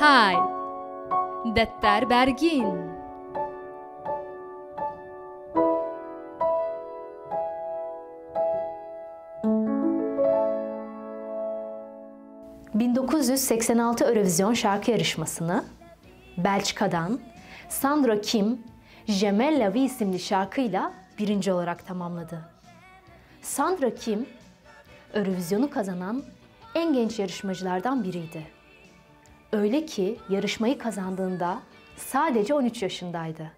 Hai, Dettar Bergin. ...1986 Eurovision şarkı yarışmasını Belçika'dan Sandra Kim Jemella V isimli şarkıyla birinci olarak tamamladı. Sandra Kim, Eurovision'u kazanan en genç yarışmacılardan biriydi. Öyle ki yarışmayı kazandığında sadece 13 yaşındaydı.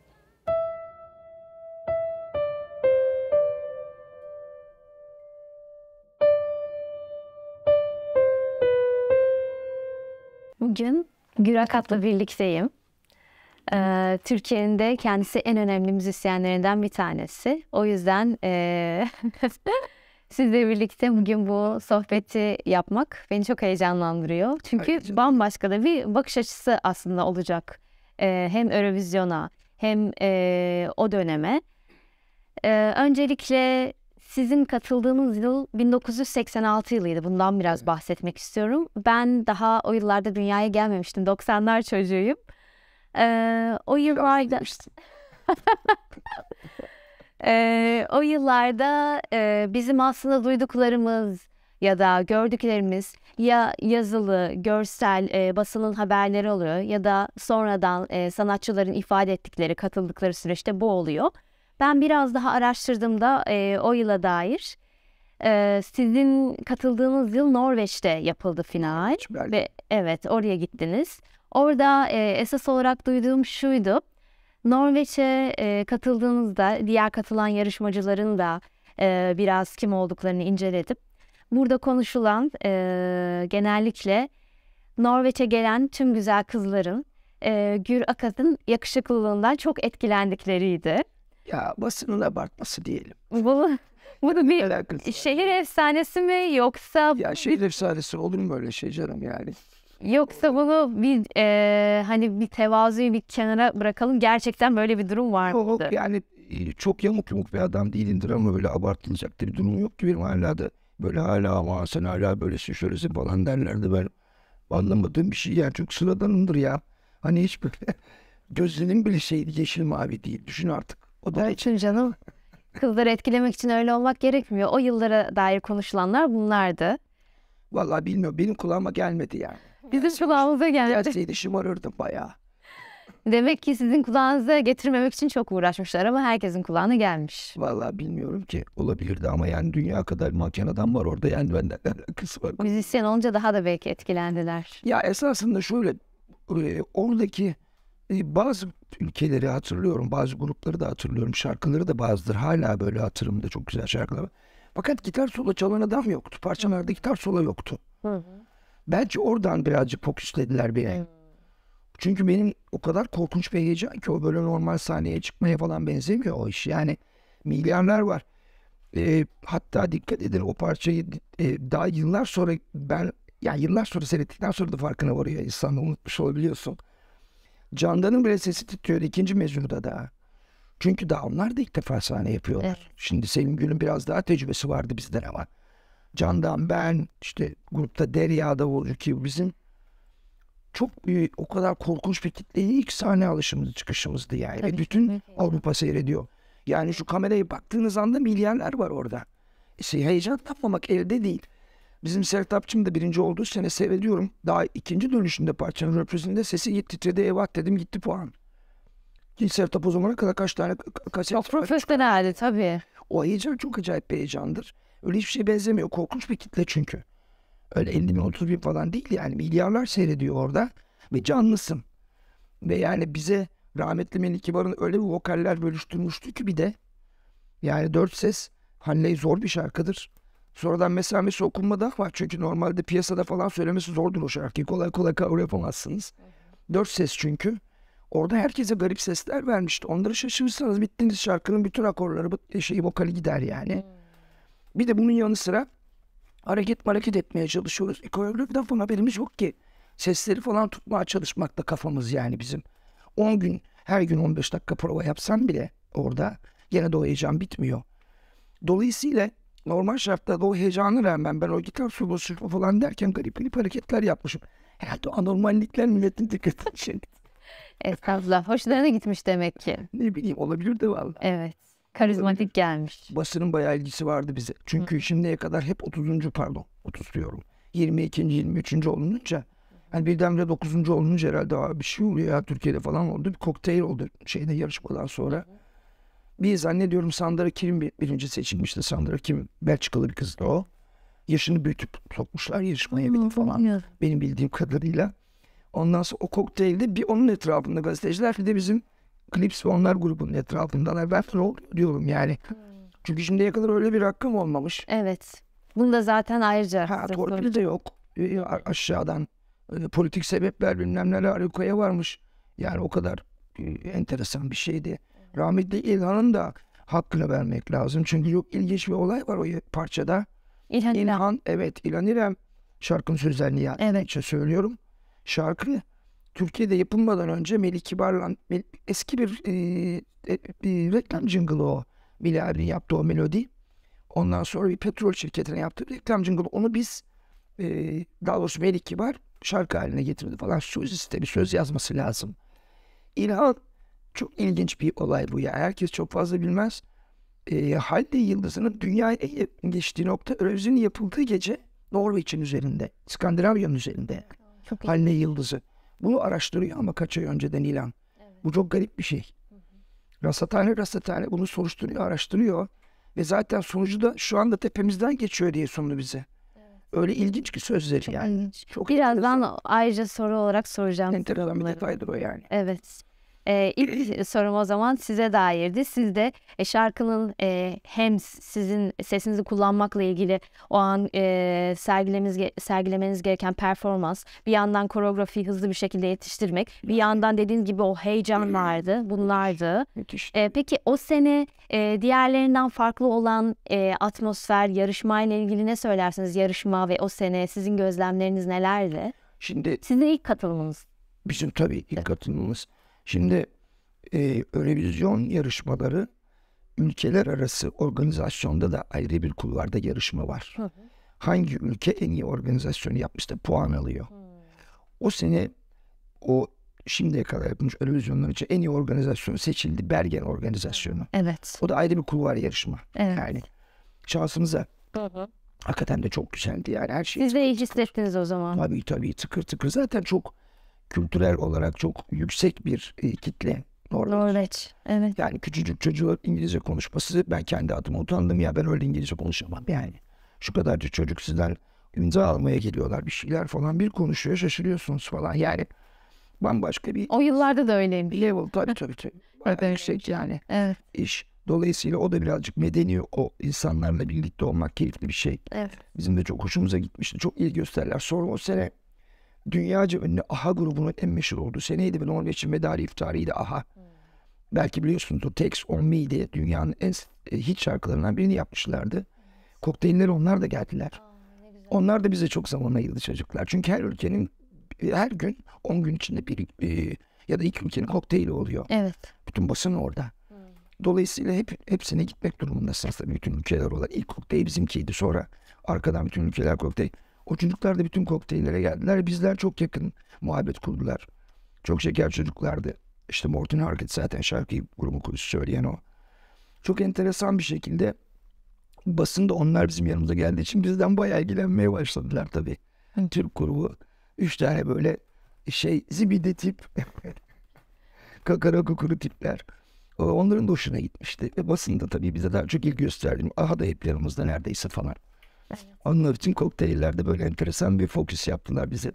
Bugün Gürakat'la birlikteyim. Ee, Türkiye'nin de kendisi en önemli müzisyenlerinden bir tanesi. O yüzden e, Sizle birlikte bugün bu sohbeti yapmak beni çok heyecanlandırıyor. Çünkü bambaşka da bir bakış açısı aslında olacak. Ee, hem Eurovizyon'a hem e, o döneme. Ee, öncelikle sizin katıldığınız yıl 1986 yılıydı. Bundan biraz bahsetmek istiyorum. Ben daha o yıllarda dünyaya gelmemiştim. 90'lar çocuğuyum. Ee, o yıllarda... Ee, o yıllarda e, bizim aslında duyduklarımız ya da gördüklerimiz ya yazılı, görsel, e, basının haberleri oluyor ya da sonradan e, sanatçıların ifade ettikleri, katıldıkları süreçte bu oluyor. Ben biraz daha araştırdığımda e, o yıla dair e, sizin katıldığınız yıl Norveç'te yapıldı final ve evet oraya gittiniz. Orada e, esas olarak duyduğum şuydu. Norveç'e e, katıldığınızda diğer katılan yarışmacıların da e, biraz kim olduklarını inceledim. burada konuşulan e, genellikle Norveç'e gelen tüm güzel kızların e, Gür Akat'ın yakışıklılığından çok etkilendikleriydi. Ya basının abartması diyelim. Bu, bu da bir şehir efsanesi mi yoksa... Ya şehir efsanesi olur mu öyle şey canım yani? Yoksa bunu bir e, hani bir tevazuyu bir kenara bırakalım. Gerçekten böyle bir durum var mıydı? Yok, yani çok yamuk yumuk bir adam değilimdir ama öyle abartılacak bir durum yok ki benim hala da böyle hala ama sen hala böylesin şöylesin falan derlerdi ben anlamadığım bir şey yani çok sıradanımdır ya. Hani hiç böyle gözlerim bile şey yeşil mavi değil düşün artık. O da için canım. Kızları etkilemek için öyle olmak gerekmiyor. O yıllara dair konuşulanlar bunlardı. Vallahi bilmiyorum benim kulağıma gelmedi yani. Bizim kulağımıza geldi. Gerçeğini şımarırdım bayağı. Demek ki sizin kulağınıza getirmemek için çok uğraşmışlar ama herkesin kulağına gelmiş. Vallahi bilmiyorum ki olabilirdi ama yani dünya kadar manken adam var orada yani benden ne alakası var. Müzisyen olunca daha da belki etkilendiler. Ya esasında şöyle e, oradaki e, bazı ülkeleri hatırlıyorum bazı grupları da hatırlıyorum şarkıları da bazıdır hala böyle hatırımda çok güzel şarkılar var. Fakat gitar solo çalan adam yoktu parçalarda gitar solo yoktu. Hı hı. Belki oradan birazcık fokuslediler beni. Çünkü benim o kadar korkunç bir heyecan ki o böyle normal sahneye çıkmaya falan benzemiyor o iş. Yani milyarlar var. E, hatta dikkat edin o parçayı e, daha yıllar sonra ben yani yıllar sonra seyrettikten sonra da farkına varıyor insan unutmuş olabiliyorsun. Candan'ın bile sesi titriyor ikinci mezunda da. Çünkü daha onlar da ilk defa sahne yapıyorlar. Evet. Şimdi Sevim Gül'ün biraz daha tecrübesi vardı bizden ama. Candan ben işte grupta Derya da Davulcu ki bizim çok büyük o kadar korkunç bir kitleyi ilk sahne alışımızı çıkışımızdı yani. Tabii. Bütün Avrupa seyrediyor. Yani şu kameraya baktığınız anda milyarlar var orada. İşte şey, heyecan tapmamak elde değil. Bizim Sertapçım da birinci olduğu sene seyrediyorum. Daha ikinci dönüşünde parçanın röprüzünde sesi gitti titredi eyvah dedim gitti puan. Sertap o zamana kadar kaç tane kaset var. Profesyonel tabii. O heyecan çok acayip bir heyecandır. Öyle hiçbir şey benzemiyor. Korkunç bir kitle çünkü. Öyle 50 bin 30 bin falan değil yani milyarlar seyrediyor orada ve canlısın. Ve yani bize rahmetli Melike Bar'ın öyle bir vokaller bölüştürmüştü ki bir de yani dört ses Hanley zor bir şarkıdır. Sonradan mesamesi okunma var. Çünkü normalde piyasada falan söylemesi zordur o şarkıyı. Kolay kolay cover yapamazsınız. Dört ses çünkü. Orada herkese garip sesler vermişti. Onları şaşırırsanız bittiniz şarkının bütün akorları, şeyi vokali gider yani. Hmm. Bir de bunun yanı sıra hareket hareket etmeye çalışıyoruz. Ekonomide falan haberimiz yok ki. Sesleri falan tutmaya çalışmakta kafamız yani bizim. 10 gün, her gün 15 dakika prova yapsan bile orada yine de o heyecan bitmiyor. Dolayısıyla normal şartlarda o heyecanı rağmen ben o gitar solo sürfo falan derken garip garip hareketler yapmışım. Herhalde anormallikler milletin dikkatini çekti. Estağfurullah. Hoşlarına gitmiş demek ki. Ne bileyim olabilir de vallahi. Evet. Karizmatik gelmiş. Basının bayağı ilgisi vardı bize. Çünkü Hı. şimdiye kadar hep 30. pardon 30 diyorum. 22. 23. olununca hani birdenbire 9. olunca herhalde Aa, bir şey oluyor ya Türkiye'de falan oldu. Bir kokteyl oldu şeyde yarışmadan sonra. Bir zannediyorum Sandra Kim birinci seçilmişti. Sandra Kim Belçikalı bir kızdı o. Yaşını büyütüp sokmuşlar yarışmaya bile falan. Hı. Benim bildiğim kadarıyla. Ondan sonra o kokteylde bir onun etrafında gazeteciler bir de bizim Clips onlar grubunun etrafındalar. Ben ne oluyor diyorum yani. Hmm. Çünkü şimdiye kadar öyle bir hakkım olmamış. Evet. Bunu da zaten ayrıca. Ha, torpil de yok. E, aşağıdan e, politik sebepler bilmem neler yukarıya varmış. Yani o kadar e, enteresan bir şeydi. Evet. Rahmetli İlhan'ın da hakkını vermek lazım. Çünkü çok ilginç bir olay var o parçada. İlhan, İlhan evet İlhan İrem şarkının sözlerini yani evet. söylüyorum. Şarkı Türkiye'de yapılmadan önce Melih Kibarlan Mel, eski bir, e, e, bir reklam jingle'ı o. Bilal yaptığı o melodi. Ondan sonra bir petrol şirketine yaptığı bir reklam jingle'ı. Onu biz e, daha doğrusu Melih Kibar şarkı haline getirdi falan. Söz iste bir söz yazması lazım. İlhan çok ilginç bir olay bu ya. Herkes çok fazla bilmez. E, Halde Yıldızı'nın dünyaya en geçtiği nokta Eurovision'un yapıldığı gece Norveç'in üzerinde, Skandinavya'nın üzerinde. Çok Halde Yıldızı. Bunu araştırıyor ama kaç ay önceden ilan. Evet. Bu çok garip bir şey. Hı hı. Rasathane rasathane bunu soruşturuyor, araştırıyor. Ve zaten sonucu da şu anda tepemizden geçiyor diye sundu bize. Evet. Öyle ilginç ki sözleri çok yani. Ilginç. Çok Birazdan ayrıca soru olarak soracağım. Enteresan bir detaydır o yani. Evet e, ilk sorum o zaman size dairdi. Siz de e, şarkının e, hem sizin sesinizi kullanmakla ilgili o an e, sergilemeniz, sergilemeniz gereken performans, bir yandan koreografi hızlı bir şekilde yetiştirmek, bir yandan dediğiniz gibi o heyecan vardı, bunlardı. Müthiş. E, peki o sene e, diğerlerinden farklı olan e, atmosfer, yarışmayla ilgili ne söylersiniz? Yarışma ve o sene sizin gözlemleriniz nelerdi? Şimdi sizin ilk katılımınız. Bizim tabii ilk katılımımız. Şimdi e, Eurovision yarışmaları ülkeler arası organizasyonda da ayrı bir kulvarda yarışma var. Hı hı. Hangi ülke en iyi organizasyonu yapmış da puan alıyor. Hı. O sene o şimdiye kadar yapmış Eurovisionlar için en iyi organizasyon seçildi. Bergen organizasyonu. Evet. O da ayrı bir kulvar yarışma. Evet. Yani şansımıza. Hı hı. Hakikaten de çok güzeldi yani her şey. Siz de iyi hissettiniz o zaman. Tabii tabii tıkır tıkır. Zaten çok kültürel olarak çok yüksek bir e, kitle. Norveç. Evet. Yani küçücük çocuğun İngilizce konuşması ben kendi adıma utandım ya ben öyle İngilizce konuşamam yani. Şu kadarca çocuk sizden imza almaya geliyorlar bir şeyler falan bir konuşuyor şaşırıyorsunuz falan yani bambaşka bir... O yıllarda da öyleymiş. Level tabii tabii tabii. yüksek yani evet. iş. Dolayısıyla o da birazcık medeni o insanlarla birlikte olmak keyifli bir şey. Evet. Bizim de çok hoşumuza gitmişti. Çok iyi gösterler. Sonra o sene Dünyaca ünlü AHA grubunun en meşhur olduğu seneydi ve Norveç'in medarı iftarıydı AHA. Hmm. Belki o Tex On Me'di. Dünyanın en e, hit şarkılarından birini yapmışlardı. Evet. Hmm. Kokteyller onlar da geldiler. Aa, onlar da bize çok zaman ayırdı çocuklar. Çünkü her ülkenin her gün 10 gün içinde bir e, ya da iki ülkenin kokteyli oluyor. Evet. Bütün basın orada. Hmm. Dolayısıyla hep hepsine gitmek durumundasınız tabii bütün ülkeler olan. İlk kokteyl bizimkiydi sonra arkadan bütün ülkeler kokteyl. O çocuklar da bütün kokteyllere geldiler. Bizler çok yakın muhabbet kurdular. Çok şeker çocuklardı. İşte Morton Hargit zaten şarkıyı grubun kurucusu söyleyen o. Çok enteresan bir şekilde basında onlar bizim yanımıza geldiği için bizden bayağı ilgilenmeye başladılar tabii. Yani Türk grubu. Üç tane böyle şey zibide tip kakara kukuru tipler. Onların da hoşuna gitmişti. Ve basında tabii bize daha çok ilgi gösterdim. Aha da hep yanımızda neredeyse falan. Onlar için kokteyllerde böyle enteresan bir fokus yaptılar bize.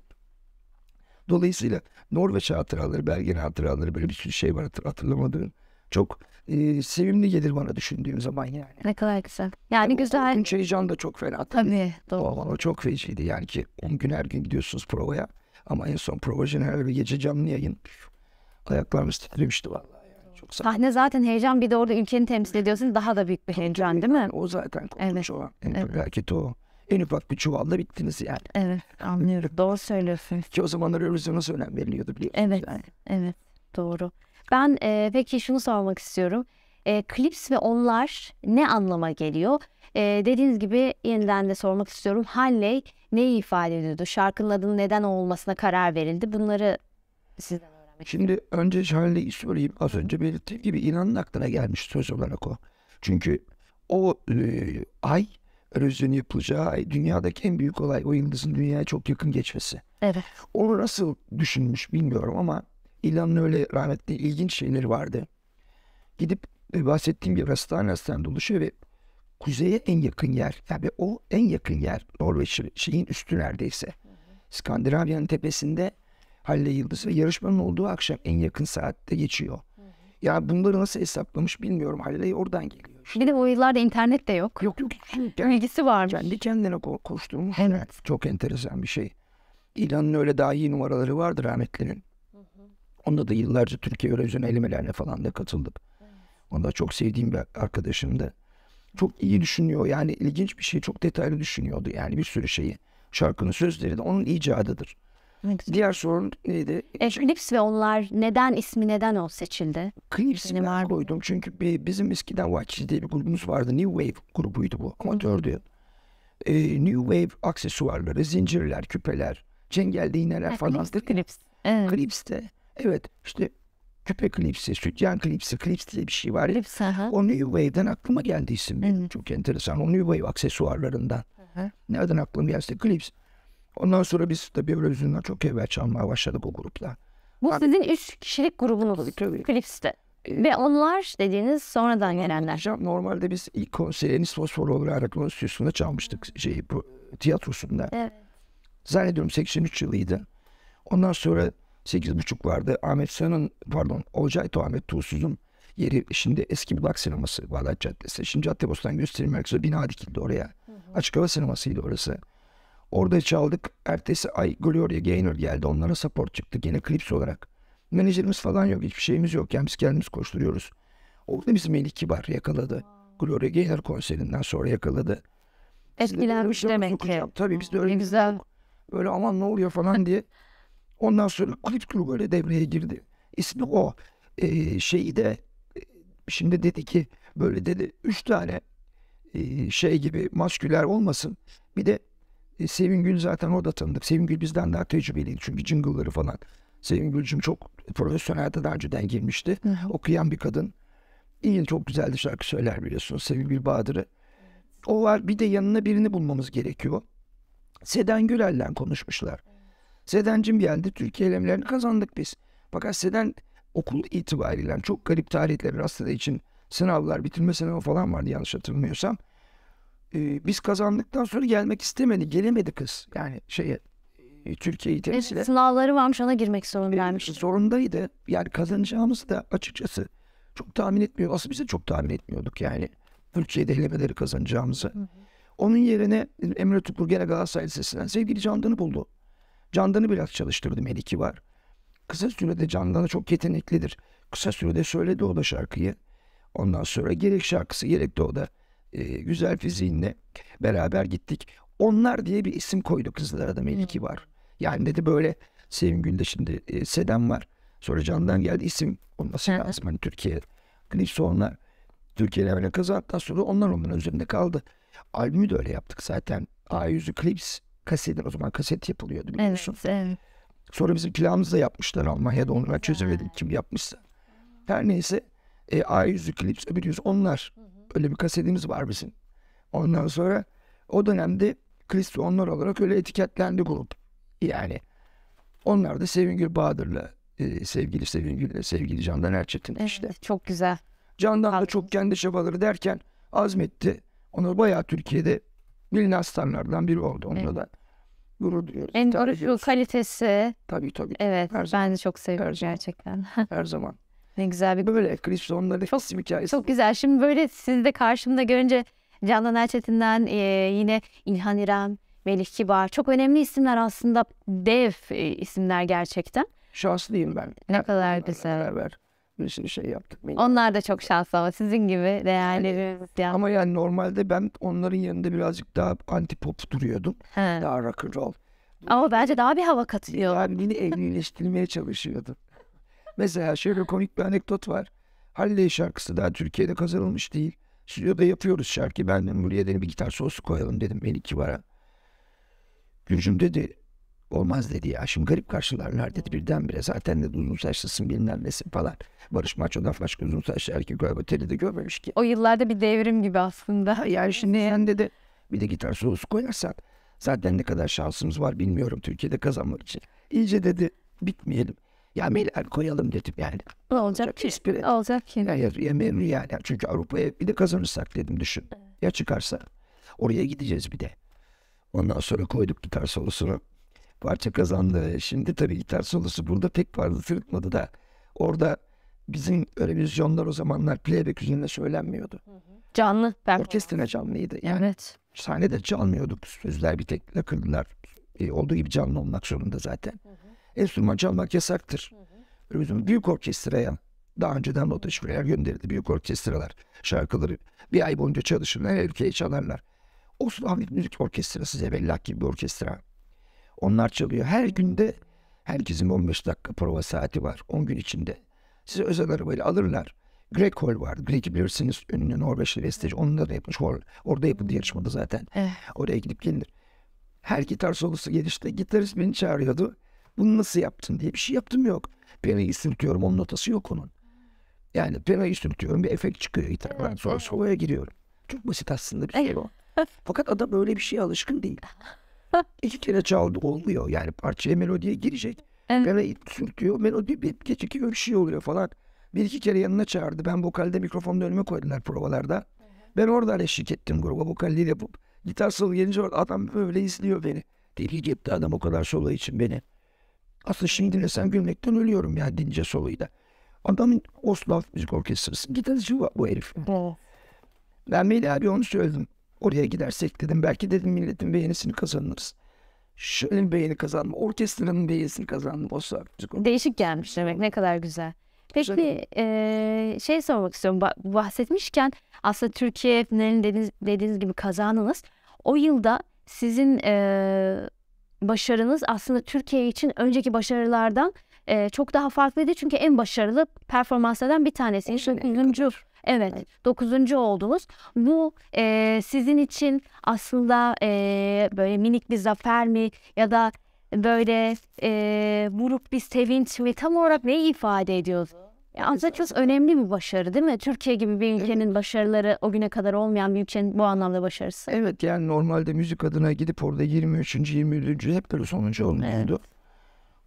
Dolayısıyla Norveç hatıraları, Belgin hatıraları böyle bir sürü şey var hatır, hatırlamadığım. Çok e, sevimli gelir bana düşündüğüm zaman yani. Ne kadar güzel. Yani Tabii güzel. Korkunç heyecan da çok fena. Tabii doğru. O, o çok feciydi yani ki 10 gün her gün gidiyorsunuz provaya. Ama en son prova jeneral ve gece canlı yayın. Ayaklarımız titremişti vallahi çok sağ Sahne zaten heyecan bir de orada ülkeni temsil ediyorsun daha da büyük bir heyecan değil mi? O zaten korkunç evet. olan en evet. felaket o. En ufak bir çuvalda bittiniz yani. Evet anlıyorum. Doğru söylüyorsun. Ki o zamanlar Eurovision'a önem veriliyordu biliyorsun. Evet. Yani. Evet doğru. Ben e, peki şunu sormak istiyorum. E, klips ve onlar ne anlama geliyor? E, dediğiniz gibi yeniden de sormak istiyorum. Halley neyi ifade ediyordu? Şarkının adının neden olmasına karar verildi. Bunları sizden ettim. Şimdi önce Charlie'yi söyleyeyim. Az önce belirttiğim gibi inanın aklına gelmiş söz olarak o. Çünkü o e, ay erozyon yapılacağı ay dünyadaki en büyük olay o yıldızın dünyaya çok yakın geçmesi. Evet. Onu nasıl düşünmüş bilmiyorum ama İlan'ın öyle rahmetli ilginç şeyleri vardı. Gidip e, bahsettiğim gibi hastane hastane dolaşıyor ve kuzeye en yakın yer. Yani o en yakın yer Norveç şeyin üstü neredeyse. Skandinavya'nın tepesinde Halle Yıldız ve yarışmanın olduğu akşam en yakın saatte geçiyor. Ya yani bunları nasıl hesaplamış bilmiyorum. Halle oradan geliyor. Işte. Bir de o yıllarda internet de yok. Yok yok. Bilgisi varmış. Kendi kendine ko koşturmuş. Evet. Çok enteresan bir şey. İlan'ın öyle daha iyi numaraları vardır rahmetlinin. Onda da yıllarca Türkiye Eurovision elemelerine falan da katıldık. Onda çok sevdiğim bir arkadaşımdı. Çok iyi düşünüyor. Yani ilginç bir şey. Çok detaylı düşünüyordu yani bir sürü şeyi. Şarkının sözleri de onun icadıdır. Diğer sorun neydi? E, Clips ve onlar neden ismi neden o seçildi? Clips'i ben var. koydum çünkü bizim eskiden Watch diye bir grubumuz vardı. New Wave grubuydu bu. Amatördü. E, New Wave aksesuarları, zincirler, küpeler, cengel iğneler ha, falan. Clips'te Clips. Evet. Clips'te. Evet işte küpe klipsi, sütyen klipsi, klips diye bir şey var. Klips, aha. O New Wave'den aklıma geldi isim. hı Çok enteresan. O New Wave aksesuarlarından. Hı-hı. Nereden aklıma gelse klips. Ondan sonra biz tabii Eurovision'dan çok evvel çalmaya başladık bu grupla. Bu Abi, sizin üç kişilik grubunuz klipste E, Ve onlar dediğiniz sonradan gelenler. normalde biz ilk konserini Fosfor olarak Stüdyosu'nda çalmıştık şeyi bu tiyatrosunda. Evet. Zannediyorum 83 yılıydı. Ondan sonra 8.30 vardı. Ahmet San'ın pardon Olcay Ahmet Tuğsuz'un yeri şimdi eski Bulak Sineması Bağdat Caddesi. Şimdi Caddebostan gösterim merkezi bina dikildi oraya. Hı hı. Açık hava sinemasıydı orası. Orada çaldık. Ertesi ay Gloria Gaynor geldi. Onlara support çıktı. Gene klips olarak. Menajerimiz falan yok. Hiçbir şeyimiz yok. Yani biz kendimiz koşturuyoruz. Orada bizim Melih Kibar yakaladı. Gloria Gaynor konserinden sonra yakaladı. Etkilenmiş şey demek ki. Tabii biz de öyle. Güzel. Böyle aman ne oluyor falan diye. Ondan sonra klip grubu böyle devreye girdi. İsmi o. Ee, şeyi de e, şimdi dedi ki böyle dedi üç tane e, şey gibi masküler olmasın. Bir de e, Sevingül zaten orada tanıdık. Sevingül bizden daha tecrübeliydi çünkü jingle'ları falan. Sevingül'cüm çok profesyonelde daha önceden girmişti. Hı hı. Okuyan bir kadın. İyi çok güzel de şarkı söyler biliyorsunuz Sevingül Bahadır'ı. O var bir de yanına birini bulmamız gerekiyor. Seden Güler'le konuşmuşlar. Sedencim geldi Türkiye elemlerini kazandık biz. Fakat Seden okul itibariyle çok garip tarihle biraz da için sınavlar bitirme sınavı falan vardı yanlış hatırlamıyorsam e, biz kazandıktan sonra gelmek istemedi. Gelemedi kız. Yani şeye e, Türkiye'yi temsil evet, Sınavları varmış ona girmek zorundaymış. E, zorundaydı. Yani kazanacağımızı da açıkçası çok tahmin etmiyor. Aslında bize çok tahmin etmiyorduk yani. Türkiye'de elemeleri kazanacağımızı. Onun yerine e, Emre Tüpür gene Galatasaray Lisesi'nden sevgili Candan'ı buldu. Candan'ı biraz çalıştırdım her var. Kısa sürede Candan'a çok yeteneklidir. Kısa sürede söyledi o da şarkıyı. Ondan sonra gerek şarkısı gerek de o da e, güzel fiziğinle beraber gittik. Onlar diye bir isim koydu kızlara da Meliki hmm. var. Yani dedi böyle Sevim Gül'de şimdi e, Sedem var. Sonra Can'dan geldi isim olması lazım. Hani Türkiye klipsi onlar. Türkiye'de öyle kızı hatta sonra onlar onların üzerinde kaldı. Albümü de öyle yaptık zaten. A yüzü klips kasetin o zaman kaset yapılıyordu biliyorsun. Evet, evet. Sonra bizim planımızı da yapmışlar Almanya'da onlara çözemedik kim yapmışsa. Her neyse e, A yüzü klips öbür yüz onlar. Öyle bir kasetimiz var bizim. Ondan sonra o dönemde Kristi onlar olarak öyle etiketlendi grup. Yani onlar da Sevingül Bahadır'la e, sevgili Sevingül'le sevgili Candan Erçetin evet, işte. Çok güzel. Candan da çok kendi çabaları derken azmetti. Onu bayağı Türkiye'de bilinen starlardan biri oldu. Onunla evet. da gurur duyuyoruz. En kalitesi. Tabii tabii. Evet Her ben de çok seviyorum Her gerçekten. Her zaman. Ne güzel bir... Böyle Kriston'da nefis bir hikayesi. Çok güzel. Şimdi böyle sizi de karşımda görünce Candan Erçetin'den e, yine İlhan İrem, Melih Kibar. Çok önemli isimler aslında. Dev e, isimler gerçekten. Şanslıyım ben. Ne evet, kadar güzel. Beraber bir sürü şey yaptık. Onlar da çok şanslı ama sizin gibi değerli yani, müzisyen. Ama yani normalde ben onların yanında birazcık daha anti pop duruyordum. He. Daha rock and roll. Ama bence daha bir hava katıyor. Yani beni evlileştirmeye çalışıyordum. Mesela şöyle komik bir anekdot var. Halley şarkısı daha Türkiye'de kazanılmış değil. Stüdyoda yapıyoruz şarkı. Ben dedim buraya dedim bir gitar sosu koyalım dedim Melih var. Gürcüm dedi olmaz dedi ya. Şimdi garip karşılarlar dedi birdenbire. Zaten de uzun saçlısın bilmem nesin falan. Barış Manço'dan başka uzun saçlı erkek galiba de görmemiş ki. O yıllarda bir devrim gibi aslında. Yani şimdi yani dedi bir de gitar sosu koyarsan zaten ne kadar şansımız var bilmiyorum Türkiye'de kazanmak için. İyice dedi bitmeyelim. Ya Milan koyalım dedim yani. Olacak Espri. Olacak ki. Ya, ya, ya memnun yani. Çünkü Avrupa'ya bir de kazanırsak dedim düşün. Ya çıkarsa. Oraya gideceğiz bir de. Ondan sonra koyduk gitar solosunu. Parça kazandı. Şimdi tabii gitar solosu burada pek vardı. Sırıtmadı da. Orada bizim revizyonlar o zamanlar playback üzerine söylenmiyordu. Canlı. Ben Orkestrine canlıydı. Yani evet. Sahnede çalmıyorduk. Sözler bir tek lakırdılar. E, olduğu gibi canlı olmak zorunda zaten. Hı hı enstrüman çalmak yasaktır. Hı hı. Bizim büyük orkestraya daha önceden nota şuraya gönderildi büyük orkestralar şarkıları. Bir ay boyunca çalışırlar, her ülkeye çalarlar. O Hamit Müzik Orkestrası Zebellak gibi bir orkestra. Onlar çalıyor. Her günde herkesin 15 dakika prova saati var. 10 gün içinde. size özel arabayla alırlar. Greg Hall var Greg'i bilirsiniz. Ünlü Norveçli besteci. Onunla da yapmış Hall. Orada yapıldı yarışmada zaten. Eh. Oraya gidip gelinir. Her gitar solosu gelişti gitarist beni çağırıyordu. Bunu nasıl yaptın diye bir şey yaptım yok. Pena'yı sürtüyorum onun notası yok onun. Yani pena'yı sürtüyorum bir efekt çıkıyor gitardan sonra soloya giriyorum. Çok basit aslında bir şey o. Fakat adam öyle bir şeye alışkın değil. İki kere çaldı olmuyor yani parçaya melodiye girecek. Evet. Pena'yı sürtüyor melodi bir geçiyor bir şey oluyor falan. Bir iki kere yanına çağırdı. Ben vokalde mikrofonu önüme koydular provalarda. Ben orada eşlik ettim gruba vokalliği yapıp. Gitar solo gelince adam böyle izliyor beni. Deli gitti adam o kadar solo için beni. Aslında şimdi desem gülmekten ölüyorum ya dince soluyla. Adamın Oslav Müzik Orkestrası gitarcı var bu herif. Ben Melih abi onu söyledim. Oraya gidersek dedim belki dedim milletin beğenisini kazanırız. Şöyle beğeni kazandım. Orkestranın beğenisini kazandım Oslav Müzik Orkestrası. Değişik gelmiş demek ne kadar güzel. Peki e, şey sormak istiyorum bahsetmişken aslında Türkiye finalini dediğiniz, dediğiniz gibi kazandınız. O yılda sizin e, başarınız aslında Türkiye için önceki başarılardan e, çok daha farklıydı. Çünkü en başarılı performanslardan bir tanesi. Dokuzuncu. Evet, evet, dokuzuncu oldunuz. Bu e, sizin için aslında e, böyle minik bir zafer mi ya da böyle e, buruk bir sevinç mi tam olarak neyi ifade ediyordu? Ya aslında çok önemli bir başarı değil mi? Türkiye gibi bir ülkenin evet. başarıları o güne kadar olmayan bir ülkenin bu anlamda başarısı. Evet yani normalde müzik adına gidip orada 23. 24. hep böyle sonuncu olmuyordu. Evet.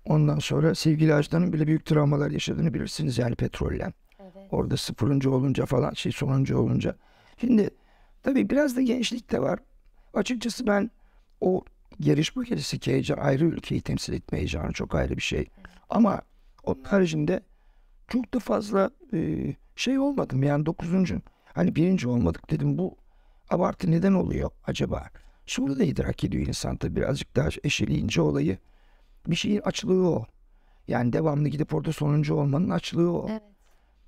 Ondan sonra sevgili Ajda'nın bile büyük travmalar yaşadığını bilirsiniz yani petrolle. Evet. Orada sıfırıncı olunca falan şey sonuncu olunca. Şimdi tabii biraz da gençlik de var. Açıkçası ben o yarışma bu ki heyecan ayrı ülkeyi temsil etme heyecanı çok ayrı bir şey. Evet. Ama onun haricinde çok da fazla e, şey olmadım yani dokuzuncu. Hani birinci olmadık dedim bu abartı neden oluyor acaba? Sonra da idrak ediyor insan tabii birazcık daha eşeleyince olayı. Bir şeyin açlığı o. Yani devamlı gidip orada sonuncu olmanın açlığı o. Evet.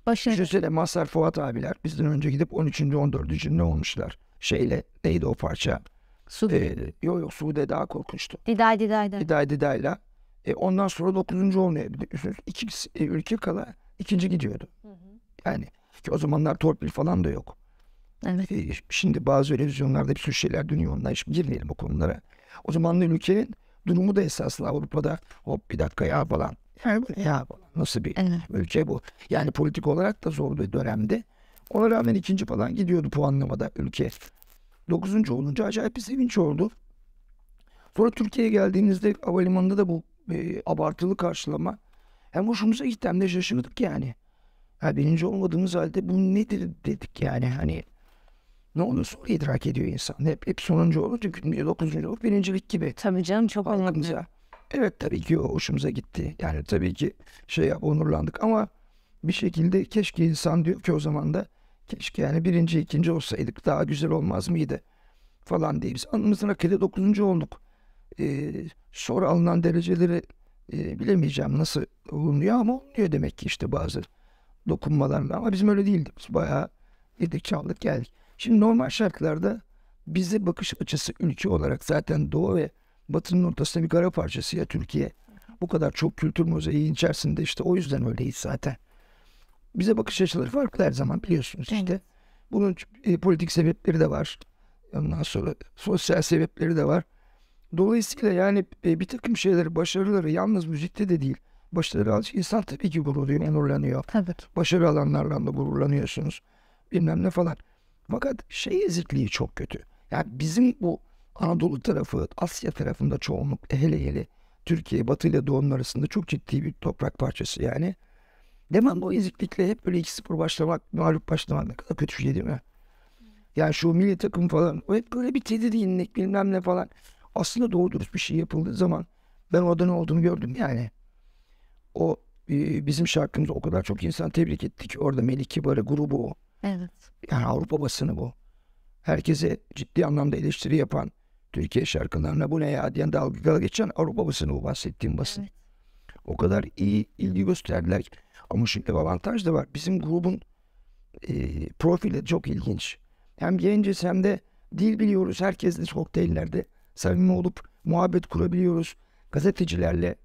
Başarı. Düşünsene Mazhar Fuat abiler bizden önce gidip 13. 14. ne olmuşlar? Şeyle neydi o parça? Sude. Ee, yok yok Sude daha korkunçtu. Diday Diday'da. Diday Diday'la. E, ondan sonra dokuzuncu olmayabilirsiniz. İki e, ülke kala ikinci gidiyordu. Yani ki o zamanlar torpil falan da yok. Evet. şimdi bazı televizyonlarda bir sürü şeyler dönüyor onlar. Şimdi girmeyelim o konulara. O zaman ülkenin durumu da esasında Avrupa'da hop bir dakika ya falan. Yani ya Nasıl bir evet. ülke bu? Yani politik olarak da bir dönemde. Ona rağmen ikinci falan gidiyordu puanlamada ülke. Dokuzuncu olunca acayip bir sevinç oldu. Sonra Türkiye'ye geldiğimizde havalimanında da bu e, abartılı karşılama hem hoşumuza gitti hem de şaşırdık yani. Ya birinci olmadığımız halde bu nedir dedik yani hani ne olursa sonra idrak ediyor insan. Hep, hep sonuncu olunca çünkü Dokuzuncu olup birincilik gibi. Tabii canım çok anlamıza. Evet tabii ki o hoşumuza gitti. Yani tabii ki şey yap onurlandık ama bir şekilde keşke insan diyor ki o zaman da keşke yani birinci ikinci olsaydık daha güzel olmaz mıydı falan diye biz anımızın akide dokuzuncu olduk. Ee, sonra alınan dereceleri ee, bilemeyeceğim nasıl olunuyor ama olunuyor demek ki işte bazı dokunmalarla. Ama bizim öyle değildi. Biz bayağı yedik çaldık geldik. Şimdi normal şartlarda bize bakış açısı ülke olarak zaten Doğu ve Batı'nın ortasında bir kara parçası ya Türkiye. Bu kadar çok kültür mozaiği içerisinde işte o yüzden öyleyiz zaten. Bize bakış açıları farklı her zaman biliyorsunuz işte. Bunun e, politik sebepleri de var. Ondan sonra sosyal sebepleri de var. Dolayısıyla yani e, bir takım şeyler başarıları yalnız müzikte de değil. Başarılı azıcık insan tabii ki gurur duyuyor, onurlanıyor. Evet. Başarı alanlarla da gururlanıyorsunuz. Bilmem ne falan. Fakat şey ezikliği çok kötü. Yani bizim bu Anadolu tarafı, Asya tarafında çoğunluk hele hele Türkiye, Batı ile Doğu'nun arasında çok ciddi bir toprak parçası yani. Demem bu eziklikle hep böyle 2-0 başlamak, mağlup başlamak ne kadar kötü şey değil mi? Yani şu milli takım falan, o hep böyle bir tedirginlik bilmem ne falan. Aslında doğru dürüst bir şey yapıldığı zaman ben orada ne olduğunu gördüm yani. O e, bizim şarkımızı o kadar çok insan tebrik etti ki Orada Melih Kibar'ı grubu o. Evet. Yani Avrupa basını bu. Herkese ciddi anlamda eleştiri yapan Türkiye şarkılarına bu ne ya diyen dalga geçen Avrupa basını bu bahsettiğim basın. Evet. O kadar iyi ilgi gösterdiler. Ama şimdi avantaj da var. Bizim grubun e, profili çok ilginç. Hem genciz hem de dil biliyoruz. Herkes de kokteyllerde samimi olup muhabbet kurabiliyoruz. Gazetecilerle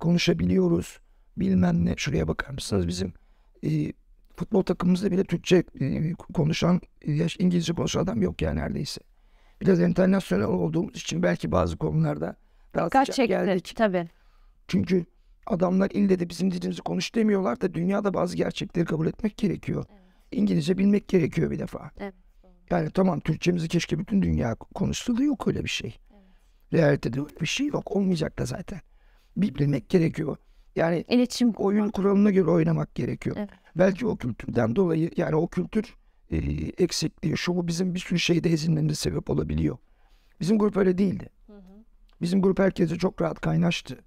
konuşabiliyoruz. Bilmem ne. Şuraya bakar mısınız bizim e, futbol takımımızda bile Türkçe e, konuşan, e, İngilizce konuşan adam yok yani neredeyse. Biraz internasyonel olduğumuz için belki bazı konularda daha Kaç sıcak çekti, geldik. Tabii. Çünkü adamlar ille de bizim dilimizi konuş demiyorlar da dünyada bazı gerçekleri kabul etmek gerekiyor. Evet. İngilizce bilmek gerekiyor bir defa. Evet. Yani tamam Türkçemizi keşke bütün dünya konuşsa da yok öyle bir şey. Evet. Realitede öyle bir şey yok. Olmayacak da zaten. Bir bilmek gerekiyor. Yani iletişim oyun kuralına göre oynamak gerekiyor. Evet. Belki o kültürden dolayı yani o kültür e, eksikliği şu bu bizim bir sürü şeyde ezinlerine sebep olabiliyor. Bizim grup öyle değildi. Hı hı. Bizim grup herkese çok rahat kaynaştı.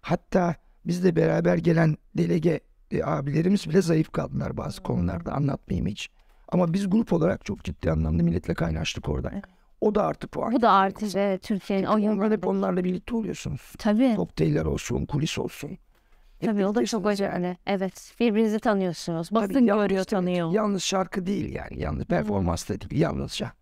Hatta bizle beraber gelen delege e, abilerimiz bile zayıf kaldılar bazı hı. konularda anlatmayayım hiç. Ama biz grup olarak çok ciddi anlamda milletle kaynaştık orada. O da artı puan. Bu da artış evet, Türkiye'nin o yılları. Hep onlarla birlikte oluyorsunuz. Tabii. Kokteyller olsun, kulis olsun. Hep Tabii o da çok önemli. Hani, evet. Birbirinizi tanıyorsunuz. Basın Tabii, yalnız, görüyor, tanıyor. Yalnız şarkı değil yani. Yalnız performans da değil. Yalnızca.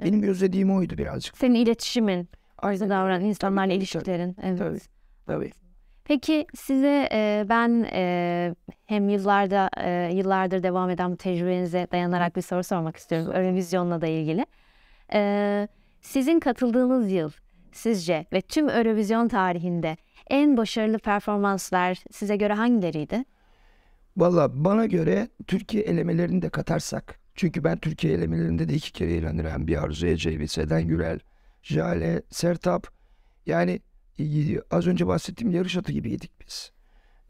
Evet. Benim özlediğim oydu birazcık. Senin iletişimin, arzu davran, insanlarla ilişkilerin. Evet. Tabii. Tabii. Peki size e, ben e, hem yıllarda e, yıllardır devam eden bu tecrübenize dayanarak bir soru sormak istiyorum. Eurovision'la da ilgili. E, sizin katıldığınız yıl sizce ve tüm Eurovision tarihinde en başarılı performanslar size göre hangileriydi? Valla bana göre Türkiye elemelerini de katarsak. Çünkü ben Türkiye elemelerinde de iki kere eğlendiren bir Arzu Ecevi, Seden Gürel, Jale, Sertap. Yani e, az önce bahsettiğim yarış atı gibiydik biz.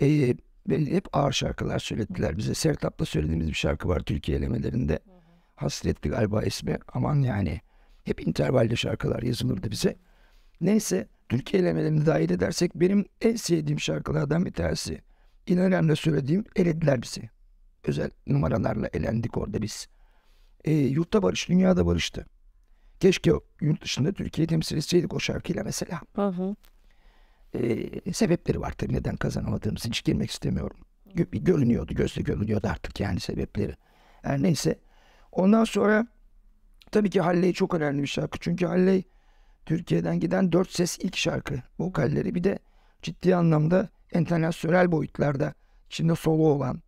E, belli hep ağır şarkılar söylediler bize. Sertap'la söylediğimiz bir şarkı var Türkiye elemelerinde. Hasretli galiba ismi. Aman yani hep intervalde şarkılar yazılırdı bize. Neyse Türkiye elemelerine dahil edersek benim en sevdiğim şarkılardan bir tanesi. İnanırım söylediğim elediler bizi. Özel numaralarla elendik orada biz. E, yurtta barış, dünyada barıştı. Keşke yurt dışında Türkiye'yi temsil etseydik o şarkıyla mesela. Hı hı e, sebepleri var tabii neden kazanamadığımızı hiç girmek istemiyorum. Görünüyordu, gözle görünüyordu artık yani sebepleri. Her yani neyse. Ondan sonra tabii ki Halley çok önemli bir şarkı. Çünkü Halley Türkiye'den giden dört ses ilk şarkı. Vokalleri bir de ciddi anlamda enternasyonel boyutlarda içinde solo olan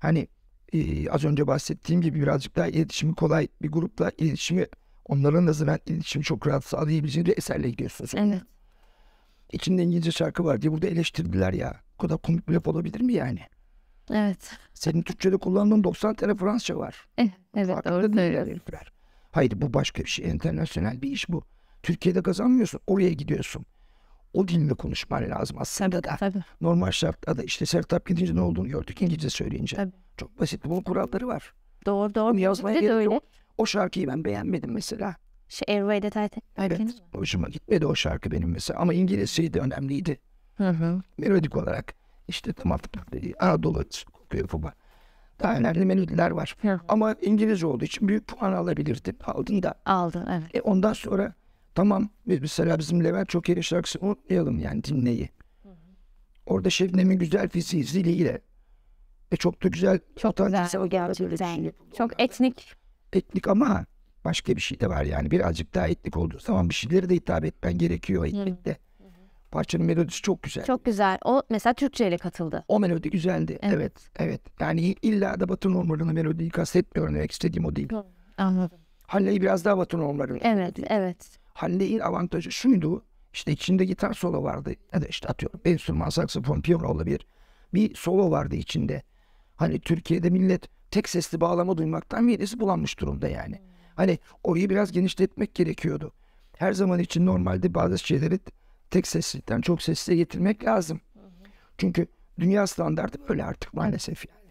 hani e, az önce bahsettiğim gibi birazcık daha iletişimi kolay bir grupla iletişimi onların da ben iletişimi çok rahat sağlayabileceği bir eserle gidiyorsunuz. Evet. İçinde İngilizce şarkı var diye burada eleştirdiler ya. O kadar komik bir laf olabilir mi yani? Evet. Senin Türkçe'de kullandığın 90 tane Fransızca var. Eh, evet Farkında doğru söylüyorsun. Hayır bu başka bir şey. Enternasyonel bir iş bu. Türkiye'de kazanmıyorsun. Oraya gidiyorsun. O dilini konuşman lazım aslında tabii, da. Tabii. Normal şartlarda işte Sertap gidince ne olduğunu gördük İngilizce söyleyince. Tabii. Çok basit. Bunun kuralları var. Doğru doğru. Bunu yazmaya gerek yok. O şarkıyı ben beğenmedim mesela. Şey, Airway detay evet, hoşuma gitmedi o şarkı benim mesela ama İngilizceyi önemliydi. Hı hı. Melodik olarak işte tamam Anadolu kokuyor falan. Daha önemli melodiler var. Hı. Ama İngilizce olduğu için büyük puan alabilirdim. Aldın da. Aldın evet. E ondan sonra tamam e, mesela bizim Levent çok iyi şarkısı unutmayalım yani dinleyi. Orada Şebnem'in güzel fiziği ziliyle e çok da güzel. Çok güzel. Çok, güzel. Şey çok etnik. Etnik ama başka bir şey de var yani. Birazcık daha etnik olduğu zaman bir şeylere de hitap etmen gerekiyor etnikte. Parçanın melodisi çok güzel. Çok güzel. O mesela Türkçe ile katıldı. O melodi güzeldi. Evet. Evet. evet. Yani illa da Batı normlarının melodiyi kastetmiyorum. Demek istediğim o değil. anladım. Halleyi biraz daha Batı normlarının. Evet. Evet. Halley'in avantajı şuydu. İşte içinde gitar solo vardı. Ya da işte atıyorum enstrüman, saksafon, piyano olabilir. Bir solo vardı içinde. Hani Türkiye'de millet tek sesli bağlama duymaktan midesi bulanmış durumda yani. Hmm. Hani orayı biraz genişletmek gerekiyordu. Her zaman için normalde bazı şeyleri tek seslilikten çok sesliye getirmek lazım. Çünkü dünya standartı böyle artık maalesef yani.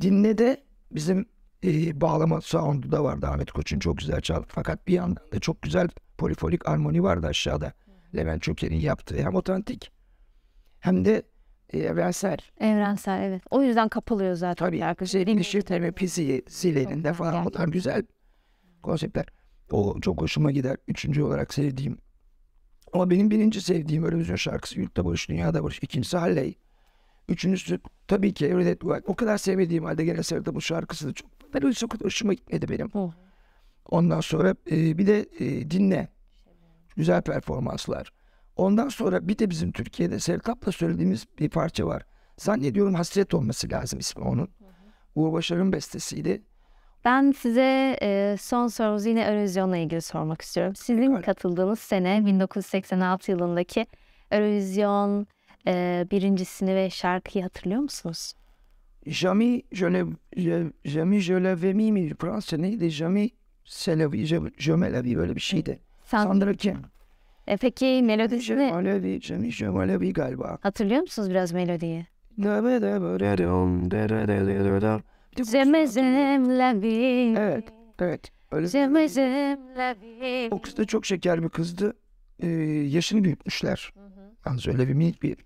Dinle de bizim e, bağlama soundu da vardı Ahmet Koç'un çok güzel çaldı. Fakat bir yandan da çok güzel polifonik armoni vardı aşağıda. Levent Çöker'in yaptığı hem otantik hem de e, evrensel. Evrensel evet. O yüzden kapılıyor zaten. Tabii. Arkadaşlar, şey, Nişir de falan bunlar güzel konseptler. O çok hoşuma gider. Üçüncü olarak sevdiğim. Ama benim birinci sevdiğim Eurovision şarkısı Yurtta Barış, Dünyada Barış. İkincisi Halley. Üçüncüsü tabii ki Every Network. O kadar sevmediğim halde gene sevdim bu şarkısı da çok. Ben öyle çok hoşuma gitmedi benim. Oh. Ondan sonra e, bir de e, dinle. Güzel performanslar. Ondan sonra bir de bizim Türkiye'de Sertap'la söylediğimiz bir parça var. Zannediyorum Hasret olması lazım ismi onun. Uğur Başar'ın bestesiydi. Ben size e, son sorumuzu yine Eurovision'la ilgili sormak istiyorum. Sizin Öyle. katıldığınız sene 1986 yılındaki Eurovision e, birincisini ve şarkıyı hatırlıyor musunuz? Jamais je ne jamais je l'avais mis mi Fransızca neydi? Jamais c'est la vie, jamais la vie böyle bir şeydi. Sen... Sandra Kim. E peki melodisi ne? Jamais vie, jamais jamais la vie galiba. Hatırlıyor musunuz biraz melodiyi? Şey Zemezemle Evet, evet. Öyle. Zemezemle O kız da çok şeker bir kızdı. Ee, yaşını büyütmüşler. Yalnız öyle bir minik bir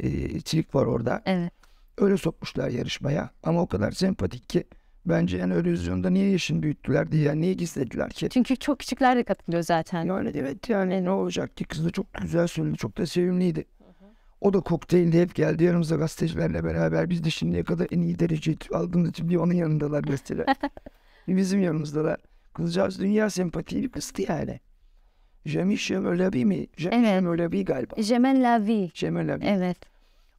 e, trik var orada. Evet. Öyle sokmuşlar yarışmaya. Ama o kadar sempatik ki. Bence yani Eurovision'da niye yaşını büyüttüler diye yani niye gizlediler ki? Çünkü çok küçükler de katılıyor zaten. Yani evet yani ne olacak ki kız da çok güzel söyledi çok da sevimliydi. O da kokteylde hep geldi yanımıza gazetecilerle beraber. Biz de şimdiye kadar en iyi derece aldığımız için bir onun yanındalar gazeteler. bir bizim yanımızdalar. Kızcağız dünya sempatiyi bir kızdı yani. Jemişem öyle mi? Jemişem evet. galiba. Jemen Lavi. Jemen Lavi. Evet.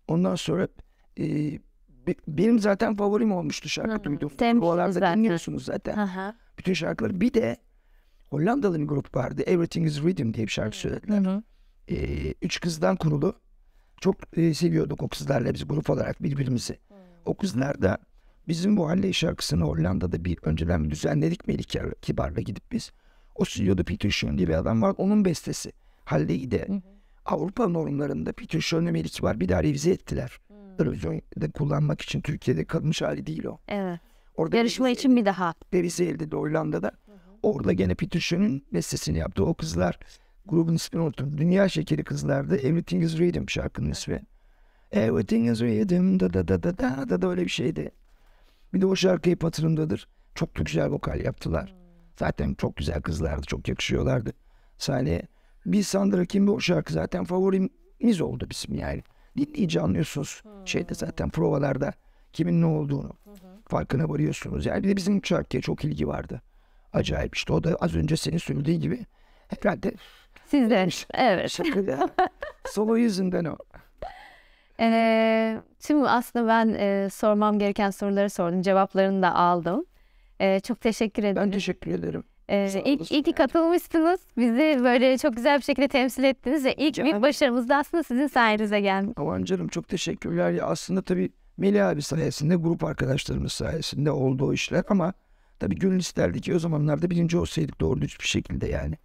Ondan sonra e, benim zaten favorim olmuştu şarkı duyduğum. Bu dinliyorsunuz zaten. Aha. Bütün şarkıları. Bir de Hollandalı bir grup vardı. Everything is Rhythm diye bir şarkı söylediler. Hı hı. E, üç kızdan kurulu çok e, seviyorduk o kızlarla biz grup olarak birbirimizi. Hmm. O kızlar da bizim bu Halley şarkısını Hollanda'da bir önceden düzenledik Melik Kibar'la gidip biz. O stüdyoda Peter Schoen diye bir adam var. Onun bestesi Halley'i de Avrupa normlarında Peter Schoen'le Melik Kibar bir daha revize ettiler. Hmm. Eurovision'da kullanmak için Türkiye'de kalmış hali değil o. Evet. Orada Yarışma revize, için bir daha. Revize elde de Hollanda'da. Orada gene Peter Schoen'ün bestesini yaptı o kızlar grubun ismini unuttum. Dünya Şekeri Kızlar'da Everything is Rhythm şarkının ismi. Everything is Rhythm da da da da da da da öyle bir şeydi. Bir de o şarkıyı hep Çok güzel vokal yaptılar. Hmm. Zaten çok güzel kızlardı, çok yakışıyorlardı sahneye. Bir Sandra Kimbe o şarkı zaten favorimiz oldu bizim yani. Dinleyince anlıyorsunuz. Hmm. Şeyde zaten provalarda kimin ne olduğunu farkına varıyorsunuz. Yani bir de bizim şarkıya çok ilgi vardı. Acayip işte o da az önce senin söylediğin gibi herhalde Sizden. Evet. Şaka Solo yüzünden o. Ee, tüm aslında ben e, sormam gereken soruları sordum. Cevaplarını da aldım. Ee, çok teşekkür ederim. Ben teşekkür ederim. Ee, ilk, ilk ki katılmışsınız. Bizi böyle çok güzel bir şekilde temsil ettiniz ve ilk büyük başarımız da aslında sizin sayenize geldi. Aman canım çok teşekkürler. Ya aslında tabii Melih abi sayesinde, grup arkadaşlarımız sayesinde oldu o işler ama tabii gönül isterdi ki o zamanlarda birinci olsaydık doğru düz bir şekilde yani.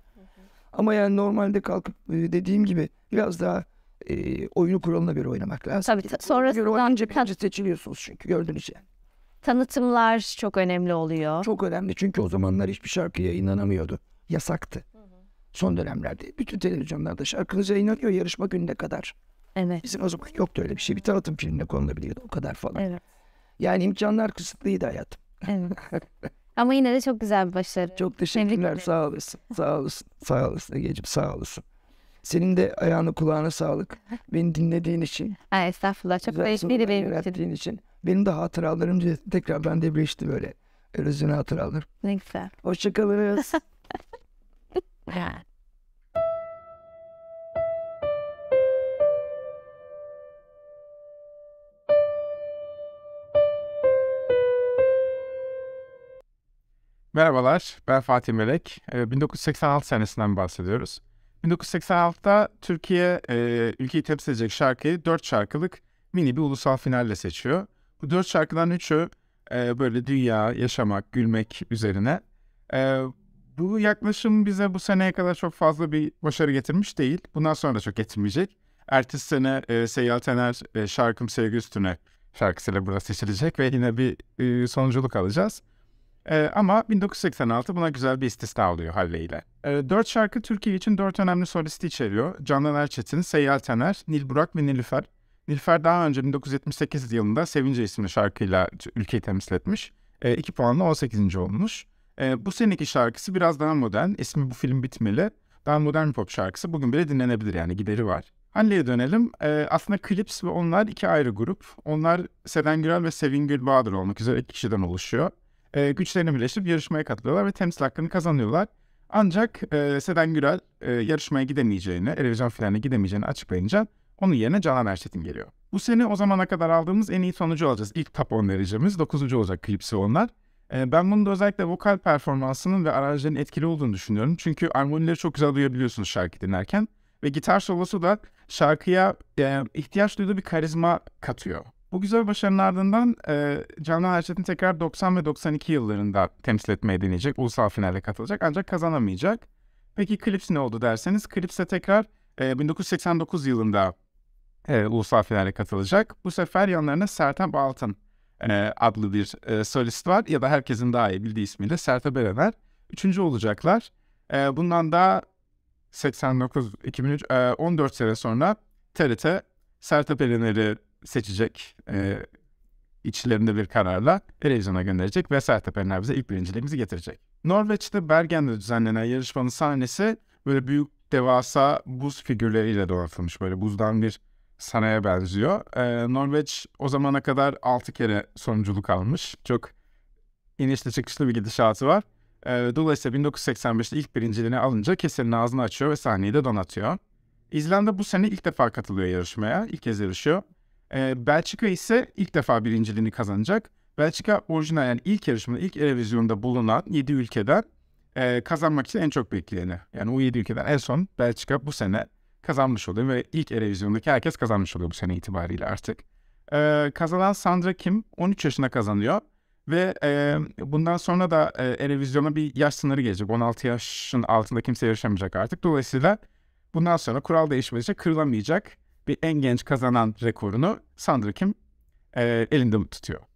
Ama yani normalde kalkıp dediğim gibi biraz daha e, oyunu kuralına göre oynamak lazım. Tabii ta- sonrasında... Göre oynayınca seçiliyorsunuz çünkü gördüğünüz yani. Şey. Tanıtımlar çok önemli oluyor. Çok önemli çünkü o zamanlar hiçbir şarkı yayınlanamıyordu. Yasaktı. Hı hı. Son dönemlerde bütün televizyonlarda şarkınız yayınlanıyor yarışma gününe kadar. Evet. Bizim o zaman yoktu öyle bir şey. Bir tanıtım filmine konulabiliyordu o kadar falan. Evet. Yani imkanlar kısıtlıydı hayatım. Evet. Ama yine de çok güzel bir başarı. Çok teşekkürler. Sağ olasın. Sağ olasın. Sağ olasın Ege'ciğim. Sağ olasın. Senin de ayağını kulağına sağlık. Beni dinlediğin için. Ay, estağfurullah. Çok değişmeydi benim için. için. Benim de hatıralarım tekrar bende birleşti böyle. Erozyon hatıralarım. Ne güzel. Hoşçakalınız. Merhabalar, ben Fatih Melek. 1986 ee, senesinden bahsediyoruz. 1986'da Türkiye e, ülkeyi temsil edecek şarkıyı 4 şarkılık mini bir ulusal finalle seçiyor. Bu 4 şarkıdan 3'ü e, böyle dünya, yaşamak, gülmek üzerine. E, bu yaklaşım bize bu seneye kadar çok fazla bir başarı getirmiş değil. Bundan sonra da çok getirmeyecek. Ertesi sene e, Seyyal Tener şarkım Sevgi Üstüne şarkısıyla burada seçilecek ve yine bir sonuculuk alacağız. E, ama 1986 buna güzel bir istisna oluyor Halle ile. E, dört şarkı Türkiye için dört önemli solisti içeriyor. Canan Erçetin, Seyyal Tener, Nil Burak ve Nilüfer. Nilfer daha önce 1978 yılında Sevince isimli şarkıyla ülkeyi temsil etmiş. 2 puanla 18. olmuş. E, bu seneki şarkısı biraz daha modern. İsmi bu film bitmeli. Daha modern pop şarkısı. Bugün bile dinlenebilir yani gideri var. Halleye dönelim. E, aslında Clips ve onlar iki ayrı grup. Onlar Seden Gürel ve Sevin Gül Bahadır olmak üzere iki kişiden oluşuyor e, ee, güçlerini birleştirip yarışmaya katılıyorlar ve temsil hakkını kazanıyorlar. Ancak e, Seden Gürel e, yarışmaya gidemeyeceğini, Erevizyon finaline gidemeyeceğini açıklayınca onun yerine Canan Erçetin geliyor. Bu sene o zamana kadar aldığımız en iyi sonucu alacağız. İlk top 10 derecemiz 9. olacak klipsi onlar. E, ben bunu da özellikle vokal performansının ve aranjların etkili olduğunu düşünüyorum. Çünkü armonileri çok güzel duyabiliyorsunuz şarkı dinlerken. Ve gitar solosu da şarkıya e, ihtiyaç duyduğu bir karizma katıyor. Bu güzel başarının ardından e, Canan Erçetin tekrar 90 ve 92 yıllarında temsil etmeye deneyecek. Ulusal finale katılacak ancak kazanamayacak. Peki Clips ne oldu derseniz Clips'e tekrar e, 1989 yılında e, ulusal finale katılacak. Bu sefer yanlarına Sertab Altın e, adlı bir e, solist var ya da herkesin daha iyi bildiği ismiyle Sertab Erener. Üçüncü olacaklar. E, bundan da 89, 2003, e, 14 sene sonra TRT Sertab Erener'i seçecek. E, içlerinde bir kararla televizyona gönderecek ve Sertab bize ilk birinciliğimizi getirecek. Norveç'te Bergen'de düzenlenen yarışmanın sahnesi böyle büyük devasa buz figürleriyle donatılmış. Böyle buzdan bir sanaya benziyor. Ee, Norveç o zamana kadar 6 kere sonuculuk almış. Çok inişli çıkışlı bir gidişatı var. Ee, dolayısıyla 1985'te ilk birinciliğini alınca kesenin ağzını açıyor ve sahneyi de donatıyor. İzlanda bu sene ilk defa katılıyor yarışmaya. İlk kez yarışıyor. E, Belçika ise ilk defa birinciliğini kazanacak. Belçika orijinal yani ilk yarışmada, ilk Eurovizyon'da bulunan 7 ülkeden e, kazanmak için en çok bekleyeni. Yani o 7 ülkeden en son Belçika bu sene kazanmış oluyor ve ilk Eurovizyon'daki herkes kazanmış oluyor bu sene itibariyle artık. E, kazanan Sandra Kim 13 yaşına kazanıyor. Ve e, bundan sonra da e, Erevizyon'a bir yaş sınırı gelecek. 16 yaşın altında kimse yarışamayacak artık. Dolayısıyla bundan sonra kural değişmeyecek, kırılamayacak bir en genç kazanan rekorunu Sandra Kim e, elinde tutuyor.